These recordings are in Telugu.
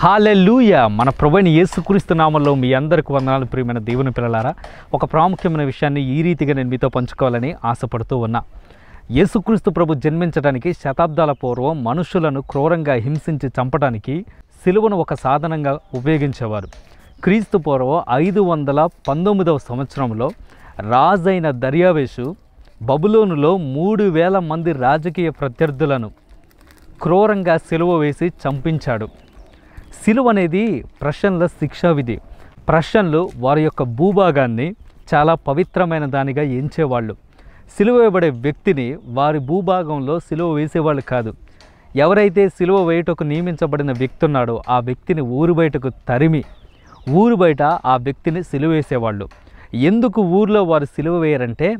హాలెల్లూయ మన ప్రభుని యేసుక్రీస్తు నామంలో మీ అందరికి వందనాలు ప్రియమైన దేవుని పిల్లలారా ఒక ప్రాముఖ్యమైన విషయాన్ని ఈ రీతిగా నేను మీతో పంచుకోవాలని ఆశపడుతూ ఉన్నా యేసుక్రీస్తు ప్రభు జన్మించడానికి శతాబ్దాల పూర్వం మనుషులను క్రూరంగా హింసించి చంపడానికి సిలువను ఒక సాధనంగా ఉపయోగించేవారు క్రీస్తు పూర్వం ఐదు వందల పంతొమ్మిదవ సంవత్సరంలో రాజైన దర్యావేషు బబులోనులో మూడు వేల మంది రాజకీయ ప్రత్యర్థులను క్రూరంగా సిలువ వేసి చంపించాడు సిలువ అనేది ప్రషన్ల శిక్షా విధి ప్రషన్లు వారి యొక్క భూభాగాన్ని చాలా పవిత్రమైన దానిగా ఎంచేవాళ్ళు సిలువ వేయబడే వ్యక్తిని వారి భూభాగంలో సిలువ వేసేవాళ్ళు కాదు ఎవరైతే సిలువ వేయటకు నియమించబడిన వ్యక్తి ఉన్నాడో ఆ వ్యక్తిని ఊరు బయటకు తరిమి ఊరు బయట ఆ వ్యక్తిని సిలువ వేసేవాళ్ళు ఎందుకు ఊర్లో వారు సిలువ వేయరంటే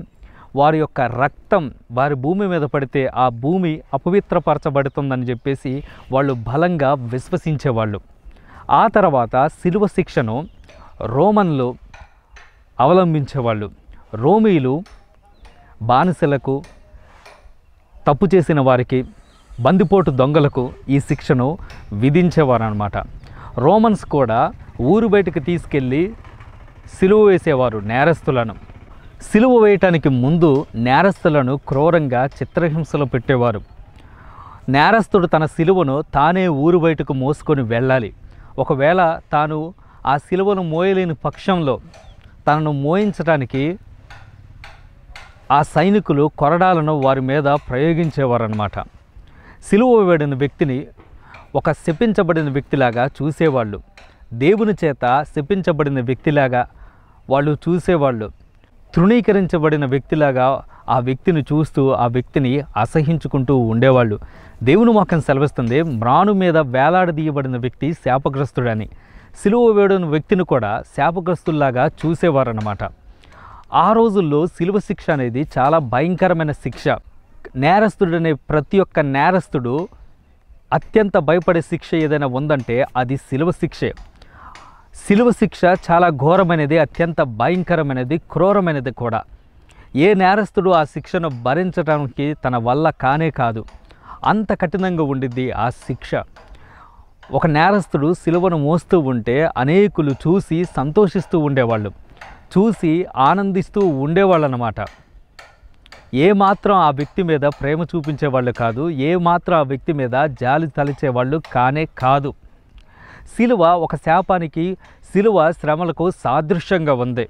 వారి యొక్క రక్తం వారి భూమి మీద పడితే ఆ భూమి అపవిత్రపరచబడుతుందని చెప్పేసి వాళ్ళు బలంగా విశ్వసించేవాళ్ళు ఆ తర్వాత శిలువ శిక్షను రోమన్లు అవలంబించేవాళ్ళు రోమీలు బానిసలకు తప్పు చేసిన వారికి బందిపోటు దొంగలకు ఈ శిక్షను విధించేవారనమాట రోమన్స్ కూడా ఊరు బయటకు తీసుకెళ్ళి సిలువ వేసేవారు నేరస్తులను సిలువ వేయటానికి ముందు నేరస్తులను క్రూరంగా చిత్రహింసలు పెట్టేవారు నేరస్తుడు తన సిలువను తానే ఊరు బయటకు మోసుకొని వెళ్ళాలి ఒకవేళ తాను ఆ సిలువను మోయలేని పక్షంలో తనను మోయించడానికి ఆ సైనికులు కొరడాలను వారి మీద ప్రయోగించేవారనమాట సిలువ వేడిన వ్యక్తిని ఒక శపించబడిన వ్యక్తిలాగా చూసేవాళ్ళు దేవుని చేత శపించబడిన వ్యక్తిలాగా వాళ్ళు చూసేవాళ్ళు తృణీకరించబడిన వ్యక్తిలాగా ఆ వ్యక్తిని చూస్తూ ఆ వ్యక్తిని అసహించుకుంటూ ఉండేవాళ్ళు దేవుని వాక్యం సెలవిస్తుంది మ్రాను మీద వేలాడదీయబడిన వ్యక్తి శాపగ్రస్తుడని సిలువ వేడిన వ్యక్తిని కూడా శాపగ్రస్తుల్లాగా చూసేవారన్నమాట ఆ రోజుల్లో సిలువ శిక్ష అనేది చాలా భయంకరమైన శిక్ష నేరస్తుడు అనే ప్రతి ఒక్క నేరస్తుడు అత్యంత భయపడే శిక్ష ఏదైనా ఉందంటే అది సిలువ శిక్షే సిలువ శిక్ష చాలా ఘోరమైనది అత్యంత భయంకరమైనది క్రూరమైనది కూడా ఏ నేరస్తుడు ఆ శిక్షను భరించడానికి తన వల్ల కానే కాదు అంత కఠినంగా ఉండిద్ది ఆ శిక్ష ఒక నేరస్తుడు సిలువను మోస్తూ ఉంటే అనేకులు చూసి సంతోషిస్తూ ఉండేవాళ్ళు చూసి ఆనందిస్తూ ఉండేవాళ్ళు అనమాట ఏమాత్రం ఆ వ్యక్తి మీద ప్రేమ చూపించేవాళ్ళు కాదు ఏమాత్రం ఆ వ్యక్తి మీద జాలి తలిచేవాళ్ళు కానే కాదు శిలువ ఒక శాపానికి శిలువ శ్రమలకు సాదృశ్యంగా ఉంది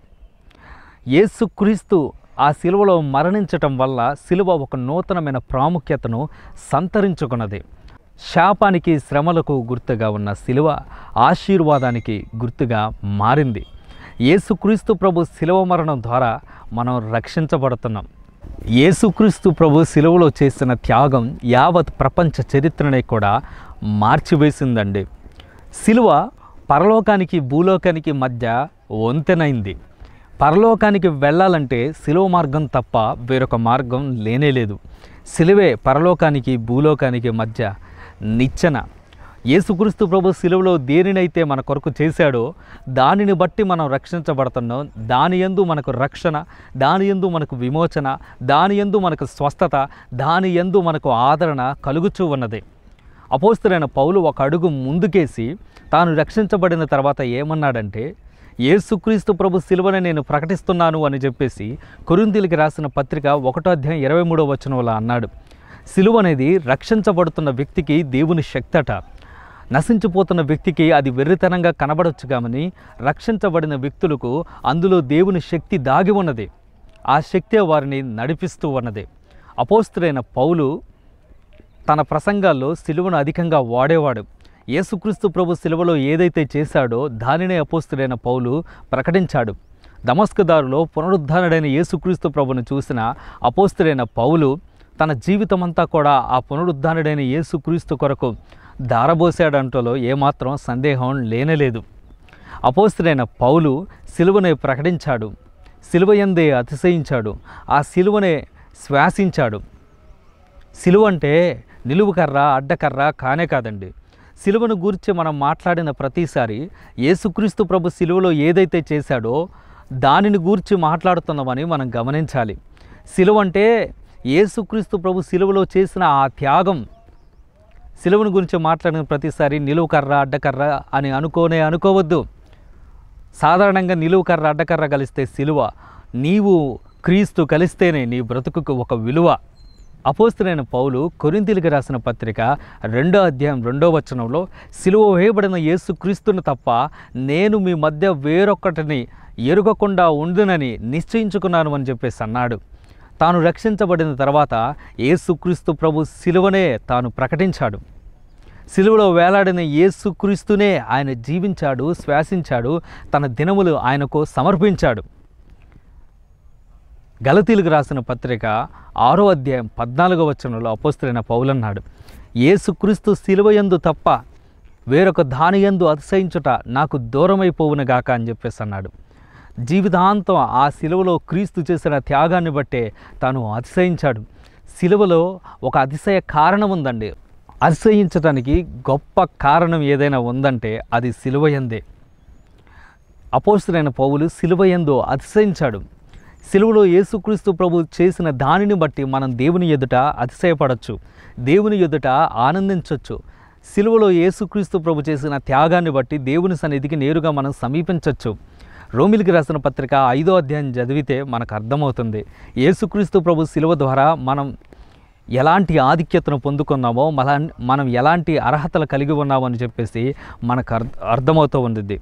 యేసుక్రీస్తు ఆ శిలువలో మరణించటం వల్ల శిలువ ఒక నూతనమైన ప్రాముఖ్యతను సంతరించుకున్నది శాపానికి శ్రమలకు గుర్తుగా ఉన్న శిలువ ఆశీర్వాదానికి గుర్తుగా మారింది యేసుక్రీస్తు ప్రభు శిలువ మరణం ద్వారా మనం రక్షించబడుతున్నాం యేసుక్రీస్తు ప్రభు శిలువలో చేసిన త్యాగం యావత్ ప్రపంచ చరిత్రనే కూడా మార్చివేసిందండి శిలువ పరలోకానికి భూలోకానికి మధ్య వంతెనైంది పరలోకానికి వెళ్ళాలంటే శిలువ మార్గం తప్ప వేరొక మార్గం లేనేలేదు శిలువే పరలోకానికి భూలోకానికి మధ్య నిచ్చెన యేసుక్రీస్తు ప్రభు సిలువలో దేనినైతే మన కొరకు చేశాడో దానిని బట్టి మనం రక్షించబడుతున్నాం దాని ఎందు మనకు రక్షణ దాని ఎందు మనకు విమోచన దాని ఎందు మనకు స్వస్థత దాని ఎందు మనకు ఆదరణ కలుగుచూ ఉన్నది అపోస్తులైన పౌలు ఒక అడుగు ముందుకేసి తాను రక్షించబడిన తర్వాత ఏమన్నాడంటే ఏసుక్రీస్తు ప్రభు శిలువని నేను ప్రకటిస్తున్నాను అని చెప్పేసి కొరిందీలకి రాసిన పత్రిక ఒకటో అధ్యాయం ఇరవై మూడో వచనంలో అన్నాడు శిలువ అనేది రక్షించబడుతున్న వ్యక్తికి దేవుని శక్తట నశించిపోతున్న వ్యక్తికి అది వెర్రితనంగా కనబడవచ్చు కామని రక్షించబడిన వ్యక్తులకు అందులో దేవుని శక్తి దాగి ఉన్నది ఆ శక్తే వారిని నడిపిస్తూ ఉన్నది అపోస్తుడైన పౌలు తన ప్రసంగాల్లో సిలువను అధికంగా వాడేవాడు యేసుక్రీస్తు ప్రభు శిలువలో ఏదైతే చేశాడో దానినే అపోస్తుడైన పౌలు ప్రకటించాడు దమస్కదారులో పునరుద్ధానుడైన యేసుక్రీస్తు ప్రభును చూసిన అపోస్తుడైన పౌలు తన జీవితమంతా కూడా ఆ పునరుద్ధానుడైన యేసుక్రీస్తు కొరకు దారబోసాడంటలో ఏమాత్రం సందేహం లేనలేదు అపోస్తుడైన పౌలు సిలువనే ప్రకటించాడు సిలువయందే అతిశయించాడు ఆ సిలువనే శ్వాసించాడు సిలువంటే అంటే నిలువుకర్ర అడ్డకర్ర కానే కాదండి సిలువను గురించి మనం మాట్లాడిన ప్రతిసారి యేసుక్రీస్తు ప్రభు సిలువలో ఏదైతే చేశాడో దానిని గూర్చి మాట్లాడుతున్నామని మనం గమనించాలి సిలువంటే అంటే యేసుక్రీస్తు ప్రభు సిలువలో చేసిన ఆ త్యాగం సిలువను గురించి మాట్లాడిన ప్రతిసారి నిలువు కర్ర అడ్డకర్ర అని అనుకోనే అనుకోవద్దు సాధారణంగా నిలువు కర్ర అడ్డకర్ర కలిస్తే సిలువ నీవు క్రీస్తు కలిస్తేనే నీ బ్రతుకుకు ఒక విలువ అపోస్తులైన పౌలు కొరింతిలికి రాసిన పత్రిక రెండో అధ్యాయం రెండో వచనంలో సిలువ వేయబడిన యేసు క్రీస్తును తప్ప నేను మీ మధ్య వేరొక్కటిని ఎరుగకుండా ఉండునని నిశ్చయించుకున్నాను అని చెప్పేసి అన్నాడు తాను రక్షించబడిన తర్వాత ఏసుక్రీస్తు ప్రభు సిలువనే తాను ప్రకటించాడు సిలువలో వేలాడిన ఏసుక్రీస్తునే ఆయన జీవించాడు శ్వాసించాడు తన దినములు ఆయనకు సమర్పించాడు గలతీలకు రాసిన పత్రిక ఆరో అధ్యాయం పద్నాలుగో వచనంలో అపోస్తులైన పౌలన్నాడు ఏసుక్రీస్తు సిలువయందు తప్ప వేరొక దాని ఎందు అతిశయించుట నాకు దూరమైపోవును గాక అని చెప్పేసి అన్నాడు జీవితాంతం ఆ సిలువలో క్రీస్తు చేసిన త్యాగాన్ని బట్టే తను అతిశయించాడు సిలువలో ఒక అతిశయ కారణం ఉందండి అతిశయించటానికి గొప్ప కారణం ఏదైనా ఉందంటే అది సిలువయందే అపోస్తులైన పౌలు సిలువయందో అతిశయించాడు సిలువలో యేసుక్రీస్తు ప్రభు చేసిన దానిని బట్టి మనం దేవుని ఎదుట అతిశయపడచ్చు దేవుని ఎదుట ఆనందించవచ్చు సిలువలో యేసుక్రీస్తు ప్రభు చేసిన త్యాగాన్ని బట్టి దేవుని సన్నిధికి నేరుగా మనం సమీపించవచ్చు రోమిలికి రాసిన పత్రిక ఐదో అధ్యాయం చదివితే మనకు అర్థమవుతుంది యేసుక్రీస్తు ప్రభు సిలువ ద్వారా మనం ఎలాంటి ఆధిక్యతను పొందుకున్నామో మన మనం ఎలాంటి అర్హతలు కలిగి ఉన్నామో అని చెప్పేసి మనకు అర్థమవుతూ ఉంది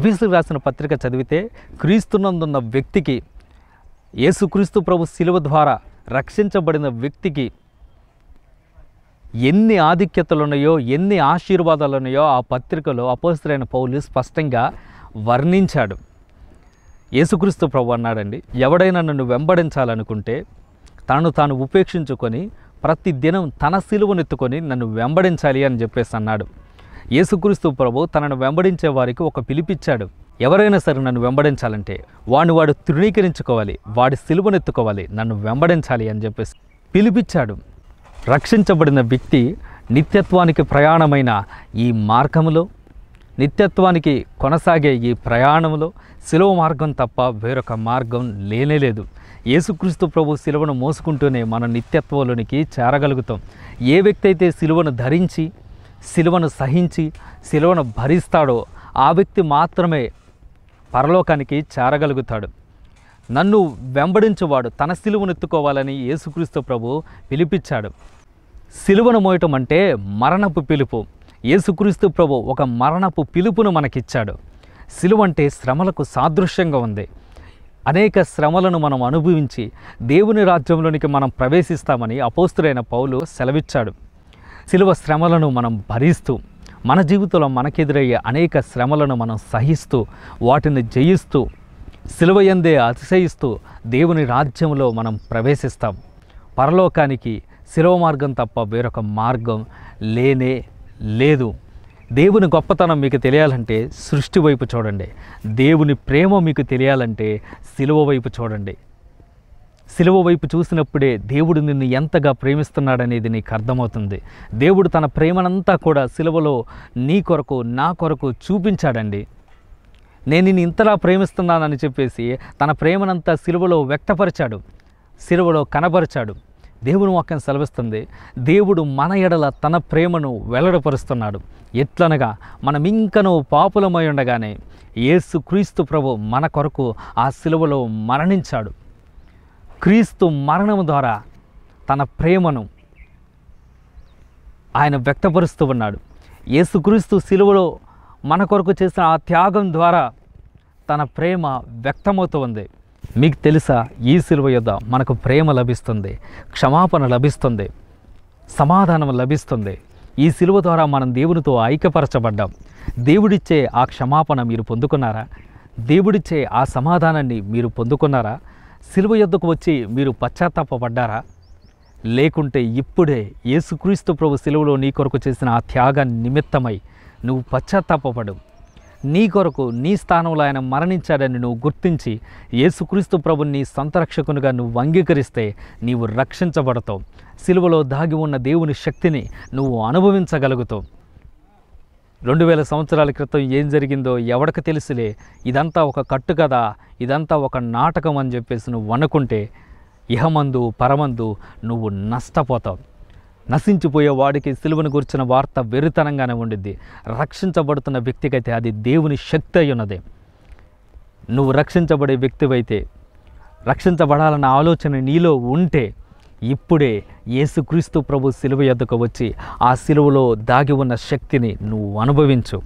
ఎఫీసుకు రాసిన పత్రిక చదివితే క్రీస్తునందున్న వ్యక్తికి యేసుక్రీస్తు ప్రభు శిలువ ద్వారా రక్షించబడిన వ్యక్తికి ఎన్ని ఆధిక్యతలు ఉన్నాయో ఎన్ని ఆశీర్వాదాలు ఉన్నాయో ఆ పత్రికలో అపోస్తులైన పౌలు స్పష్టంగా వర్ణించాడు యేసుక్రీస్తు ప్రభు అన్నాడండి ఎవడైనా నన్ను వెంబడించాలనుకుంటే తను తాను ఉపేక్షించుకొని ప్రతి దినం తన సిలువనెత్తుకొని నన్ను వెంబడించాలి అని చెప్పేసి అన్నాడు యేసుక్రీస్తు ప్రభు తనను వెంబడించే వారికి ఒక పిలిపిచ్చాడు ఎవరైనా సరే నన్ను వెంబడించాలంటే వాడిని వాడు తృణీకరించుకోవాలి వాడి సిలువనెత్తుకోవాలి నన్ను వెంబడించాలి అని చెప్పేసి పిలిపించాడు రక్షించబడిన వ్యక్తి నిత్యత్వానికి ప్రయాణమైన ఈ మార్గంలో నిత్యత్వానికి కొనసాగే ఈ ప్రయాణంలో సిలువ మార్గం తప్ప వేరొక మార్గం లేనేలేదు యేసుక్రీస్తు ప్రభు సిలువను మోసుకుంటూనే మన నిత్యత్వంలోనికి చేరగలుగుతాం ఏ వ్యక్తి అయితే సిలువను ధరించి సిలువను సహించి సిలువను భరిస్తాడో ఆ వ్యక్తి మాత్రమే పరలోకానికి చేరగలుగుతాడు నన్ను వెంబడించేవాడు తన ఎత్తుకోవాలని యేసుక్రీస్తు ప్రభు పిలిపించాడు సిలువను మోయటం అంటే మరణపు పిలుపు యేసుక్రీస్తు ప్రభు ఒక మరణపు పిలుపును మనకిచ్చాడు సిలువ అంటే శ్రమలకు సాదృశ్యంగా ఉంది అనేక శ్రమలను మనం అనుభవించి దేవుని రాజ్యంలోనికి మనం ప్రవేశిస్తామని అపోస్తుడైన పౌలు సెలవిచ్చాడు సిలువ శ్రమలను మనం భరిస్తూ మన జీవితంలో మనకెదురయ్యే అనేక శ్రమలను మనం సహిస్తూ వాటిని జయిస్తూ సిలువయందే అతిశయిస్తూ దేవుని రాజ్యంలో మనం ప్రవేశిస్తాం పరలోకానికి శిలువ మార్గం తప్ప వేరొక మార్గం లేనే లేదు దేవుని గొప్పతనం మీకు తెలియాలంటే సృష్టి వైపు చూడండి దేవుని ప్రేమ మీకు తెలియాలంటే శిలువ వైపు చూడండి సిలువ వైపు చూసినప్పుడే దేవుడు నిన్ను ఎంతగా ప్రేమిస్తున్నాడనేది నీకు అర్థమవుతుంది దేవుడు తన ప్రేమనంతా కూడా సిలువలో నీ కొరకు నా కొరకు చూపించాడండి నేను నిన్ను ఇంతలా ప్రేమిస్తున్నానని చెప్పేసి తన ప్రేమనంతా సిలువలో వ్యక్తపరిచాడు సిలువలో కనపరిచాడు దేవుని వాక్యం సెలవిస్తుంది దేవుడు మన ఎడల తన ప్రేమను వెల్లడపరుస్తున్నాడు ఎట్లనగా మనం ఇంకనూ పాపులమై ఉండగానే యేసు క్రీస్తు ప్రభు మన కొరకు ఆ సిలువలో మరణించాడు క్రీస్తు మరణం ద్వారా తన ప్రేమను ఆయన వ్యక్తపరుస్తూ ఉన్నాడు యేసుక్రీస్తు సిలువలో మన కొరకు చేసిన ఆ త్యాగం ద్వారా తన ప్రేమ వ్యక్తమవుతూ ఉంది మీకు తెలుసా ఈ సిలువ యొద్ మనకు ప్రేమ లభిస్తుంది క్షమాపణ లభిస్తుంది సమాధానం లభిస్తుంది ఈ సిలువ ద్వారా మనం దేవునితో ఐక్యపరచబడ్డాం దేవుడిచ్చే ఆ క్షమాపణ మీరు పొందుకున్నారా దేవుడిచ్చే ఆ సమాధానాన్ని మీరు పొందుకున్నారా సిలువ యొద్దకు వచ్చి మీరు పశ్చాత్తాపడ్డారా లేకుంటే ఇప్పుడే యేసుక్రీస్తు ప్రభు సెలవులో నీ కొరకు చేసిన ఆ త్యాగ నిమిత్తమై నువ్వు పశ్చాత్తాపడు నీ కొరకు నీ స్థానంలో ఆయన మరణించాడని నువ్వు గుర్తించి యేసుక్రీస్తు ప్రభుని సంతరక్షకునిగా నువ్వు అంగీకరిస్తే నీవు రక్షించబడతావు సిలువలో దాగి ఉన్న దేవుని శక్తిని నువ్వు అనుభవించగలుగుతావు రెండు వేల సంవత్సరాల క్రితం ఏం జరిగిందో ఎవరికి తెలుసులే ఇదంతా ఒక కట్టు కదా ఇదంతా ఒక నాటకం అని చెప్పేసి నువ్వు అనుకుంటే ఇహమందు పరమందు నువ్వు నష్టపోతావు నశించిపోయే వాడికి సిలువను గురిచిన వార్త వెరితనంగానే ఉండిద్ది రక్షించబడుతున్న వ్యక్తికైతే అది దేవుని శక్తి అయి ఉన్నది నువ్వు రక్షించబడే వ్యక్తివైతే రక్షించబడాలన్న ఆలోచన నీలో ఉంటే ఇప్పుడే యేసుక్రీస్తు ప్రభు సిలువ ఎద్దకు వచ్చి ఆ సిలువలో దాగి ఉన్న శక్తిని నువ్వు అనుభవించు